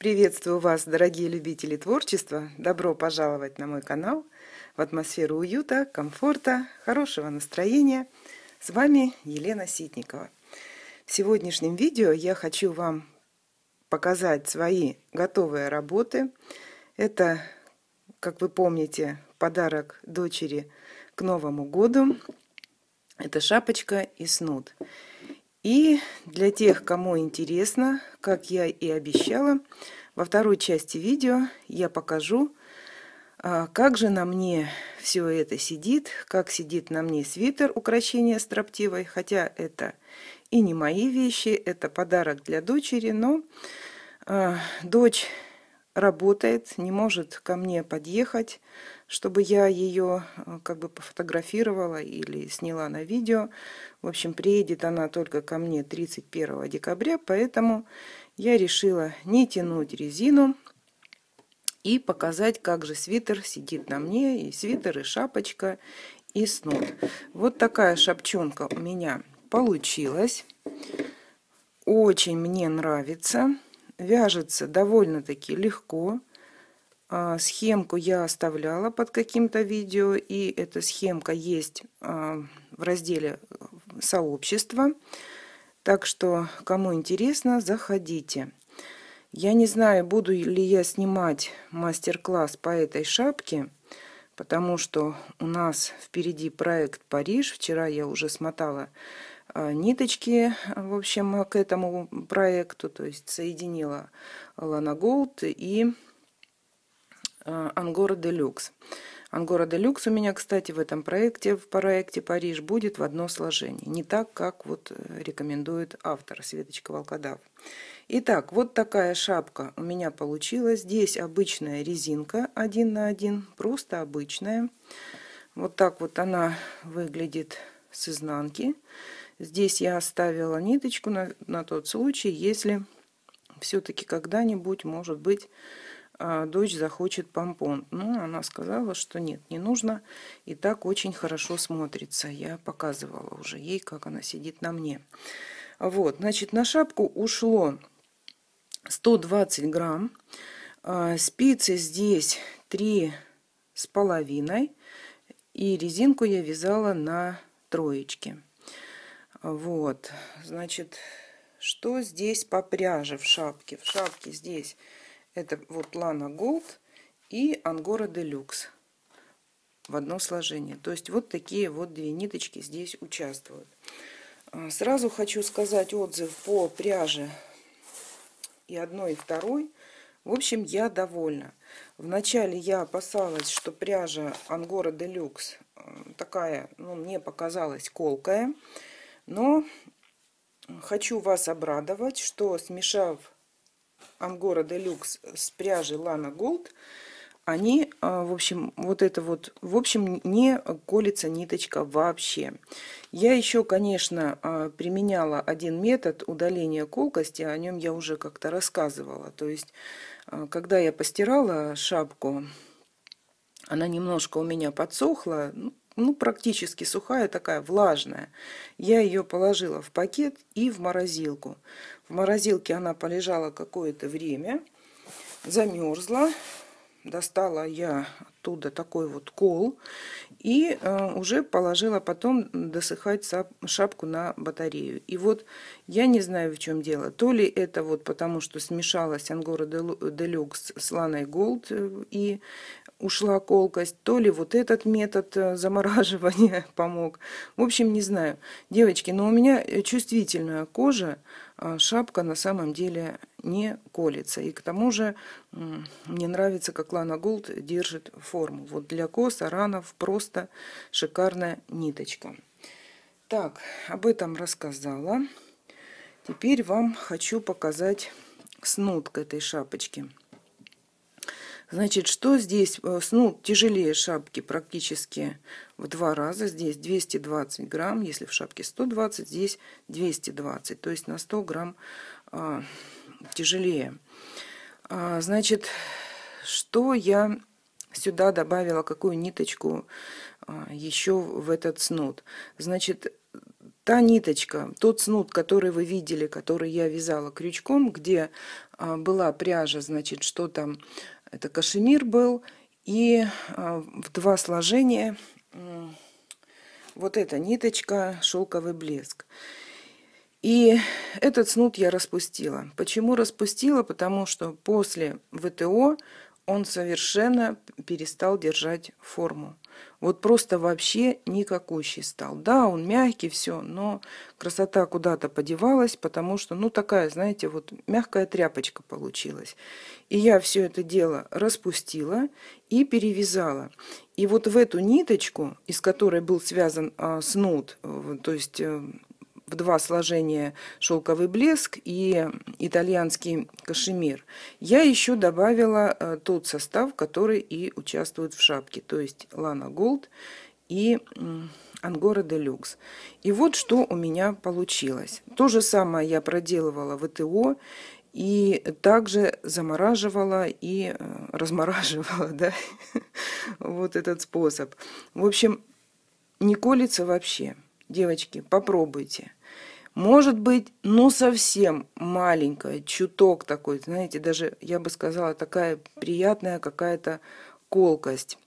Приветствую вас, дорогие любители творчества! Добро пожаловать на мой канал в атмосферу уюта, комфорта, хорошего настроения. С вами Елена Ситникова. В сегодняшнем видео я хочу вам показать свои готовые работы. Это, как вы помните, подарок дочери к Новому году. Это шапочка и снуд. И для тех, кому интересно, как я и обещала, во второй части видео я покажу, а, как же на мне все это сидит, как сидит на мне свитер украшения строптивой, хотя это и не мои вещи, это подарок для дочери, но а, дочь работает, не может ко мне подъехать, чтобы я ее э, как бы пофотографировала или сняла на видео. В общем, приедет она только ко мне 31 декабря, поэтому я решила не тянуть резину и показать, как же свитер сидит на мне, и свитер, и шапочка, и снуд. Вот такая шапчонка у меня получилась. Очень мне нравится вяжется довольно-таки легко. А, схемку я оставляла под каким-то видео, и эта схемка есть а, в разделе э, сообщества, Так что, кому интересно, заходите. Я не знаю, буду ли я снимать мастер-класс по этой шапке, потому что у нас впереди проект «Париж». Вчера я уже смотала Э, ниточки, э, в общем, э, к этому проекту, то есть соединила Лана Голд и Ангора Делюкс. Ангора Делюкс у меня, кстати, в этом проекте, в проекте Париж будет в одно сложение. Не так, как вот рекомендует автор Светочка Волкодав. Итак, вот такая шапка у меня получилась. Здесь обычная резинка один на один, просто обычная. Вот так вот она выглядит с изнанки. Здесь я оставила ниточку на, на тот случай, если все-таки когда-нибудь, может быть, а, дочь захочет помпон. Но она сказала, что нет, не нужно. И так очень хорошо смотрится. Я показывала уже ей, как она сидит на мне. Вот, значит, на шапку ушло 120 грамм. А, спицы здесь 3 с половиной. И резинку я вязала на троечки. Вот, значит, что здесь по пряже в шапке? В шапке здесь это вот Лана Голд и Ангора Делюкс в одно сложение. То есть вот такие вот две ниточки здесь участвуют. А, сразу хочу сказать отзыв по пряже и одной, и второй. В общем, я довольна. Вначале я опасалась, что пряжа Ангора Делюкс такая, ну, мне показалась колкая. Но хочу вас обрадовать, что смешав Ангора Делюкс с пряжи Лана Голд, они, а, в общем, вот это вот, в общем, не колется ниточка вообще. Я еще, конечно, а, применяла один метод удаления колкости, о нем я уже как-то рассказывала. То есть, а, когда я постирала шапку, она немножко у меня подсохла, ну, ну практически сухая такая, влажная. Я ее положила в пакет и в морозилку. В морозилке она полежала какое-то время, замерзла. Достала я оттуда такой вот кол и э, уже положила потом досыхать шапку на батарею. И вот я не знаю, в чем дело. То ли это вот потому, что смешалась ангора делюкс с ланой голд э, и ушла колкость, то ли вот этот метод э, замораживания помог. В общем, не знаю. Девочки, но у меня э, чувствительная кожа, а, шапка на самом деле не колется. И к тому же мне нравится, как Лана Голд держит форму. Вот для коса ранов просто шикарная ниточка. Так, об этом рассказала. Теперь вам хочу показать снуд к этой шапочке. Значит, что здесь, э, ну, тяжелее шапки практически в два раза. Здесь 220 грамм, если в шапке 120, здесь 220. То есть на 100 грамм а, тяжелее. А, значит, что я сюда добавила, какую ниточку а, еще в этот снуд. Значит, та ниточка, тот снуд, который вы видели, который я вязала крючком, где а, была пряжа, значит, что там это кашемир был. И а, в два сложения вот эта ниточка шелковый блеск. И этот снуд я распустила. Почему распустила? Потому что после ВТО он совершенно перестал держать форму. Вот просто вообще никакущий стал. Да, он мягкий, все, но красота куда-то подевалась, потому что, ну, такая, знаете, вот мягкая тряпочка получилась. И я все это дело распустила и перевязала. И вот в эту ниточку, из которой был связан э, снуд, э, то есть... Э, в два сложения шелковый блеск и итальянский кашемир. Я еще добавила э, тот состав, который и участвует в шапке, то есть Лана Голд и Ангора Делюкс. И вот что у меня получилось. То же самое я проделывала в ТО и также замораживала и э, размораживала, да, вот этот способ. В общем, не колется вообще. Девочки, попробуйте. Может быть, ну совсем маленькая, чуток такой, знаете, даже, я бы сказала, такая приятная какая-то колкость.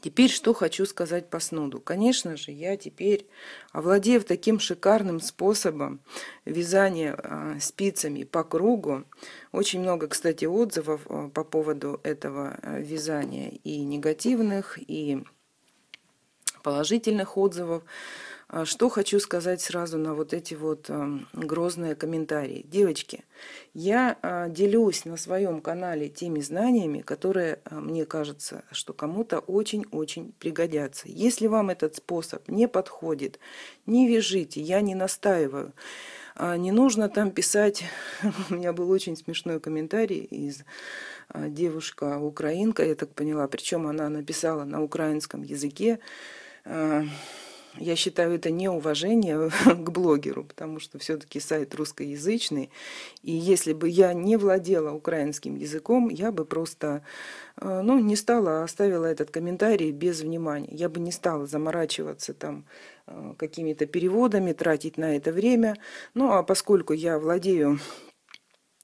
Теперь что хочу сказать по снуду? Конечно же, я теперь, овладев таким шикарным способом вязания а, спицами по кругу, очень много, кстати, отзывов а, по поводу этого а, вязания, и негативных, и положительных отзывов, а что хочу сказать сразу на вот эти вот эм, грозные комментарии. Девочки, я а, делюсь на своем канале теми знаниями, которые, а, мне кажется, что кому-то очень-очень пригодятся. Если вам этот способ не подходит, не вяжите, я не настаиваю. Не нужно там писать, у меня был очень смешной комментарий из девушка украинка, я так поняла, причем она написала на украинском языке, я считаю это неуважение к блогеру, потому что все-таки сайт русскоязычный. И если бы я не владела украинским языком, я бы просто э, ну, не стала, а оставила этот комментарий без внимания. Я бы не стала заморачиваться там э, какими-то переводами, тратить на это время. Ну а поскольку я владею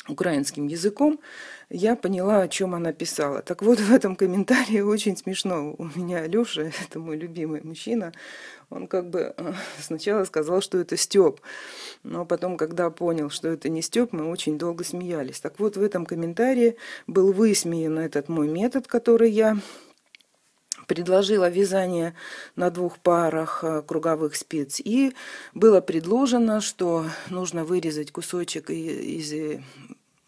украинским языком, я поняла, о чем она писала. Так вот, в этом комментарии очень смешно. У меня Алеша, это мой любимый мужчина, он как бы э, сначала сказал, что это Степ, но потом, когда понял, что это не Степ, мы очень долго смеялись. Так вот, в этом комментарии был высмеян этот мой метод, который я предложила вязание на двух парах э, круговых спиц. И было предложено, что нужно вырезать кусочек из э,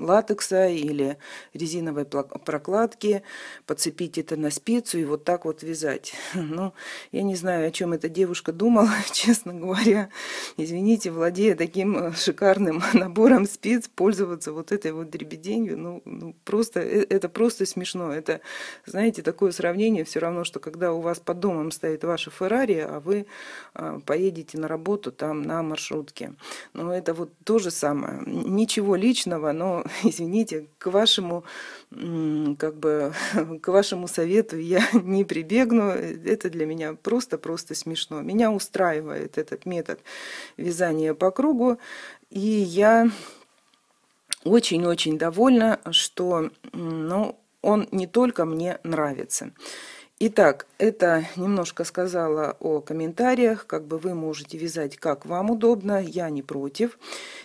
латекса или резиновой прокладки, подцепить это на спицу и вот так вот вязать. Ну, я не знаю, о чем эта девушка думала, честно говоря. Извините, владея таким э, шикарным набором спиц, пользоваться вот этой вот дребеденью, ну, ну просто, э, это просто смешно. Это, знаете, такое сравнение все равно, что когда у вас под домом стоит ваша Феррари, а вы а, поедете на работу там на маршрутке. Но это вот то же самое. Ничего личного, но извините, к вашему, как бы, к вашему совету я не прибегну. Это для меня просто-просто смешно. Меня устраивает этот метод вязания по кругу, и я очень-очень довольна, что ну, он не только мне нравится. Итак, это немножко сказала о комментариях, как бы вы можете вязать как вам удобно, я не против.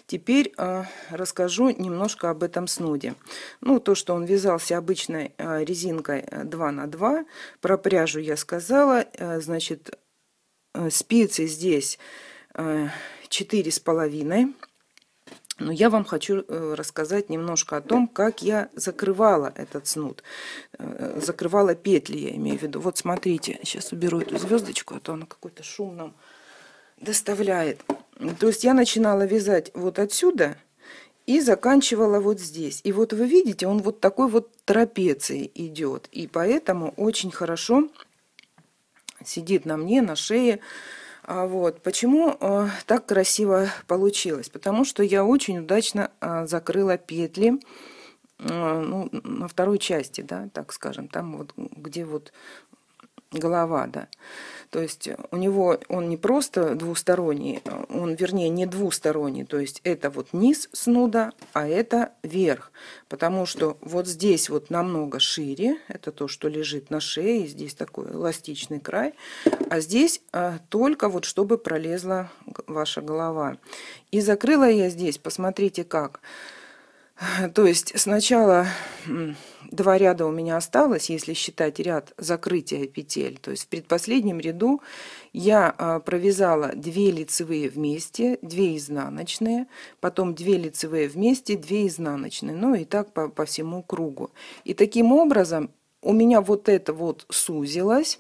Теперь э, расскажу немножко об этом снуде. Ну, то, что он вязался обычной а, э, резинкой 2 на 2 про пряжу я сказала, э, значит, э, спицы здесь э, четыре с половиной но я вам хочу э, рассказать немножко о том, как я закрывала этот снуд, э, закрывала петли, я имею в виду. Вот смотрите, сейчас уберу эту звездочку, а то она какой-то шум нам доставляет. То есть я начинала вязать вот отсюда и заканчивала вот здесь. И вот вы видите, он вот такой вот трапецией идет. И поэтому очень хорошо сидит на мне, на шее, а вот. Почему э, так красиво получилось? Потому что я очень удачно э, закрыла петли э, ну, на второй части, да, так скажем, там вот, где вот голова, да. То есть у него он не просто двусторонний, он, вернее, не двусторонний, то есть это вот низ снуда, а это верх, потому что вот здесь вот намного шире, это то, что лежит на шее, здесь такой эластичный край, а здесь а, только вот чтобы пролезла ваша голова. И закрыла я здесь, посмотрите как, как То есть сначала два ряда у меня осталось, если считать ряд закрытия петель. То есть в предпоследнем ряду я а, провязала 2 лицевые вместе, 2 изнаночные, потом 2 лицевые вместе, 2 изнаночные, ну и так по, по всему кругу. И таким образом у меня вот это вот сузилось,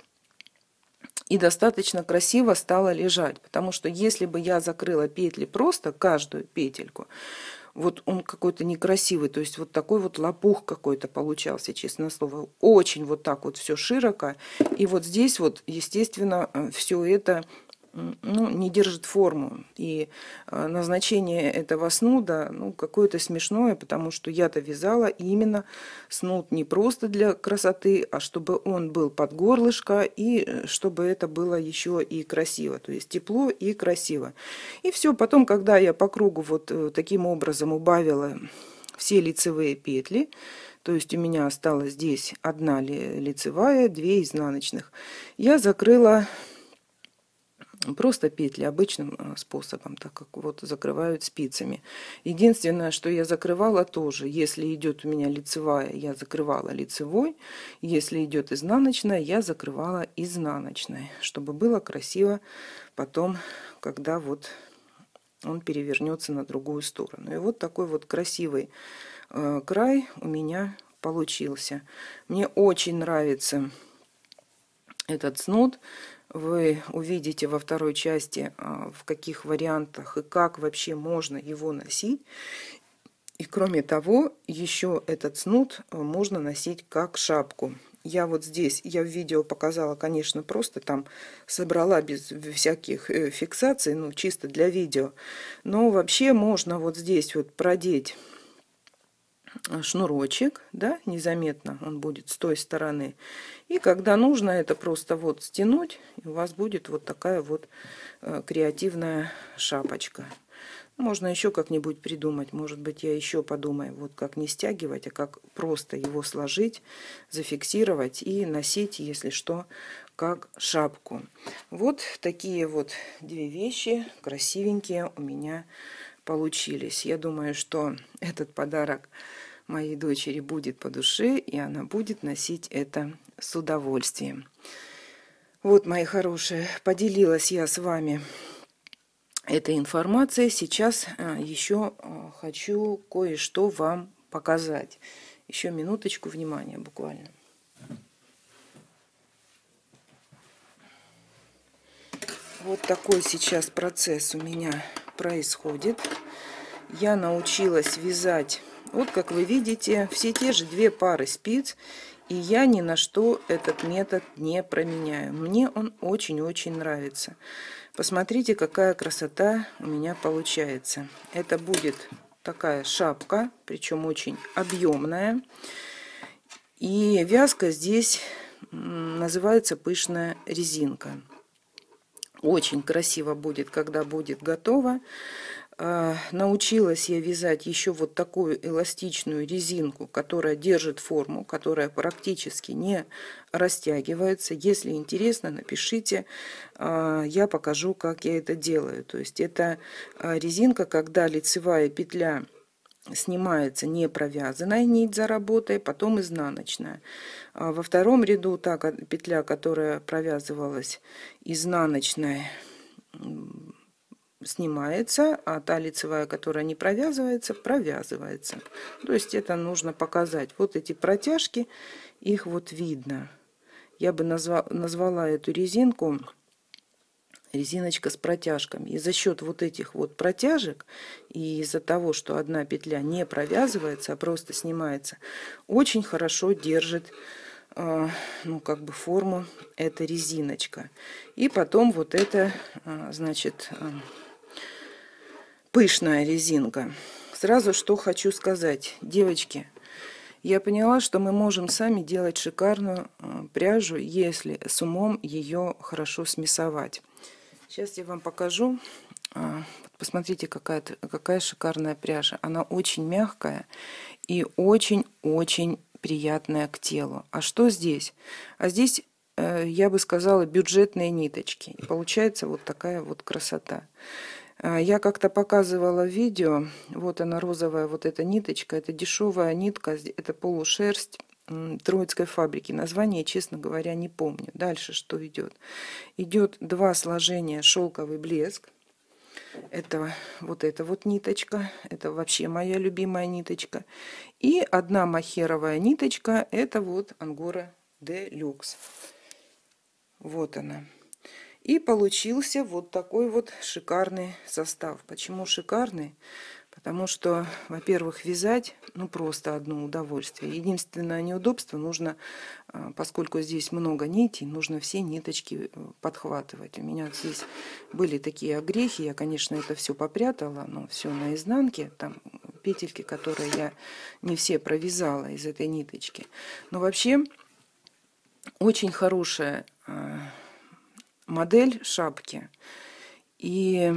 и достаточно красиво стало лежать, потому что если бы я закрыла петли просто каждую петельку, вот он какой-то некрасивый, то есть вот такой вот лопух какой-то получался, честно слово. Очень вот так вот все широко. И вот здесь вот, естественно, э, все это ну, не держит форму. И э, назначение этого снуда ну, какое-то смешное, потому что я-то вязала именно снуд не просто для красоты, а чтобы он был под горлышко и э, чтобы это было еще и красиво. То есть тепло и красиво. И все, потом, когда я по кругу вот э, таким образом убавила все лицевые петли, то есть у меня осталась здесь одна лицевая, две изнаночных, я закрыла Просто петли обычным э, способом, так как вот закрывают спицами. Единственное, что я закрывала тоже, если идет у меня лицевая, я закрывала лицевой, если идет изнаночная, я закрывала изнаночной, чтобы было красиво потом, когда вот он перевернется на другую сторону. И вот такой вот красивый э, край у меня получился. Мне очень нравится этот снуд вы увидите во второй части, а, в каких вариантах и как вообще можно его носить. И кроме того, еще этот снуд а, можно носить как шапку. Я вот здесь, я в видео показала, конечно, просто там собрала без всяких э, фиксаций, ну, чисто для видео. Но вообще можно вот здесь вот продеть шнурочек, да, незаметно он будет с той стороны. И когда нужно, это просто вот стянуть, и у вас будет вот такая вот э, креативная шапочка. Можно еще как-нибудь придумать, может быть, я еще подумаю, вот как не стягивать, а как просто его сложить, зафиксировать и носить, если что, как шапку. Вот такие вот две вещи красивенькие у меня получились. Я думаю, что этот подарок моей дочери будет по душе, и она будет носить это с удовольствием. Вот, мои хорошие, поделилась я с вами этой информацией. Сейчас э, еще э, хочу кое-что вам показать. Еще минуточку внимания буквально. Вот такой сейчас процесс у меня происходит. Я научилась вязать вот как вы видите, все те же две пары спиц, и я ни на что этот метод не променяю. Мне он очень-очень нравится. Посмотрите, какая красота у меня получается. Это будет такая шапка, причем очень объемная. И вязка здесь называется пышная резинка. Очень красиво будет, когда будет готово. А, научилась я вязать еще вот такую эластичную резинку, которая держит форму, которая практически не растягивается. Если интересно, напишите, а, я покажу, как я это делаю. То есть это а, резинка, когда лицевая петля снимается не провязанная нить за работой, потом изнаночная. Во втором ряду та петля, которая провязывалась изнаночной, снимается, а та лицевая, которая не провязывается, провязывается. То есть это нужно показать. Вот эти протяжки, их вот видно. Я бы назвала, назвала эту резинку резиночка с протяжками. И за счет вот этих вот протяжек и из-за того, что одна петля не провязывается, а просто снимается, очень хорошо держит э, ну, как бы форму эта резиночка. И потом вот это, э, значит, э, пышная резинка. Сразу что хочу сказать. Девочки, я поняла, что мы можем сами делать шикарную э, пряжу, если с умом ее хорошо смесовать. Сейчас я вам покажу. А, посмотрите, какая, какая шикарная пряжа. Она очень мягкая и очень-очень приятная к телу. А что здесь? А здесь, э, я бы сказала, бюджетные ниточки. И получается вот такая вот красота. Э, я как-то показывала видео, вот она розовая, вот эта ниточка, это дешевая нитка, это полушерсть троицкой фабрики. Название, честно говоря, не помню. Дальше что идет? Идет два сложения шелковый блеск. Это вот эта вот ниточка, это вообще моя любимая ниточка. И одна махеровая ниточка, это вот ангора де люкс. Вот она. И получился вот такой вот шикарный состав. Почему шикарный? Потому что, во-первых, вязать, ну, просто одно удовольствие. Единственное неудобство, нужно, а, поскольку здесь много нитей, нужно все ниточки э, подхватывать. У меня здесь были такие огрехи, я, конечно, это все попрятала, но все на изнанке, там петельки, которые я не все провязала из этой ниточки. Но вообще очень хорошая а, модель шапки. И,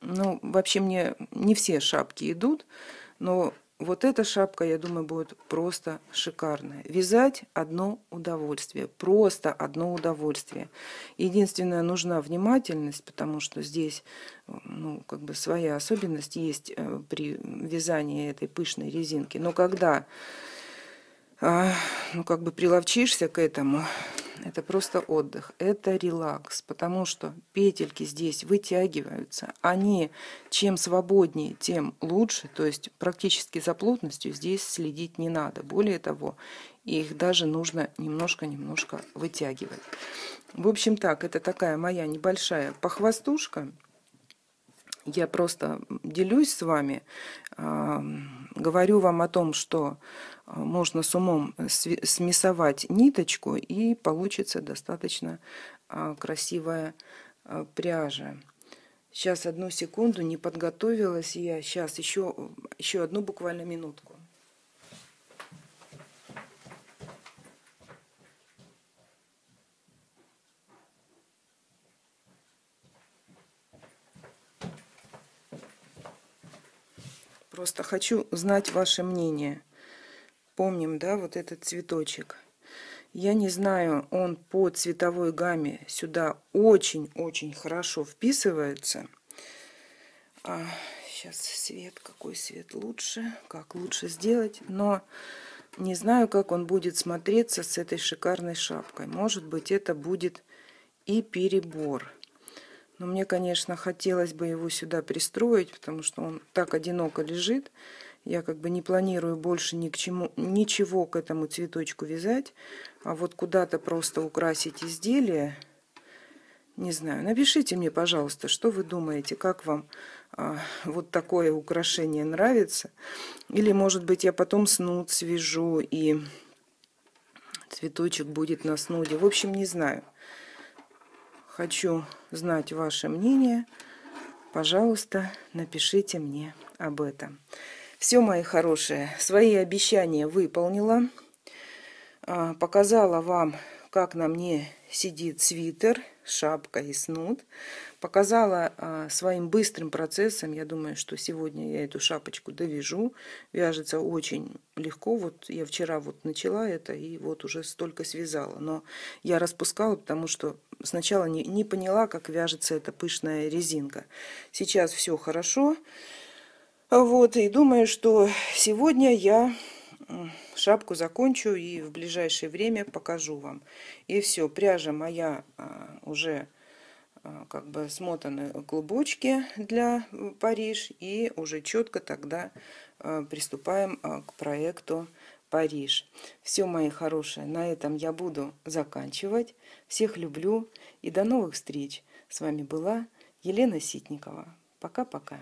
ну, вообще мне не все шапки идут, но вот эта шапка, я думаю, будет просто шикарная. Вязать одно удовольствие, просто одно удовольствие. Единственное, нужна внимательность, потому что здесь, ну, как бы своя особенность есть э, при вязании этой пышной резинки. Но когда, а, ну, как бы приловчишься к этому, это просто отдых, это релакс, потому что петельки здесь вытягиваются, они чем свободнее, тем лучше, то есть практически за плотностью здесь следить не надо. Более того, их даже нужно немножко-немножко вытягивать. В общем так, это такая моя небольшая похвастушка. Я просто делюсь с вами, а, говорю вам о том, что а, можно с умом смесовать ниточку, и получится достаточно а, красивая пряжа. Сейчас одну секунду, не подготовилась я. Сейчас еще, еще одну буквально минутку. Просто хочу знать ваше мнение. Помним, да, вот этот цветочек. Я не знаю, он по цветовой гамме сюда очень-очень хорошо вписывается. А, сейчас свет, какой свет лучше, как лучше сделать. Но не знаю, как он будет смотреться с этой шикарной шапкой. Может быть, это будет и перебор. Но мне, конечно, хотелось бы его сюда пристроить, потому что он так одиноко лежит. Я как бы не планирую больше ни к чему, ничего к этому цветочку вязать, а вот куда-то просто украсить изделие. Не знаю, напишите мне, пожалуйста, что вы думаете, как вам а, вот такое украшение нравится. Или, может быть, я потом снуд свяжу, и цветочек будет на снуде. В общем, не знаю. Хочу знать ваше мнение. Пожалуйста, напишите мне об этом. Все, мои хорошие, свои обещания выполнила. А, показала вам, как на мне сидит свитер, шапка и снуд. Показала а, своим быстрым процессом, я думаю, что сегодня я эту шапочку довяжу. Вяжется очень легко, вот я вчера вот начала это и вот уже столько связала. Но я распускала, потому что сначала не, не поняла, как вяжется эта пышная резинка. Сейчас все хорошо. Вот, и думаю, что сегодня я шапку закончу и в ближайшее время покажу вам. И все, пряжа моя а, уже а, как бы смотаны клубочки для Париж и уже четко тогда а, приступаем к проекту Париж. Все, мои хорошие, на этом я буду заканчивать. Всех люблю и до новых встреч. С вами была Елена Ситникова. Пока-пока.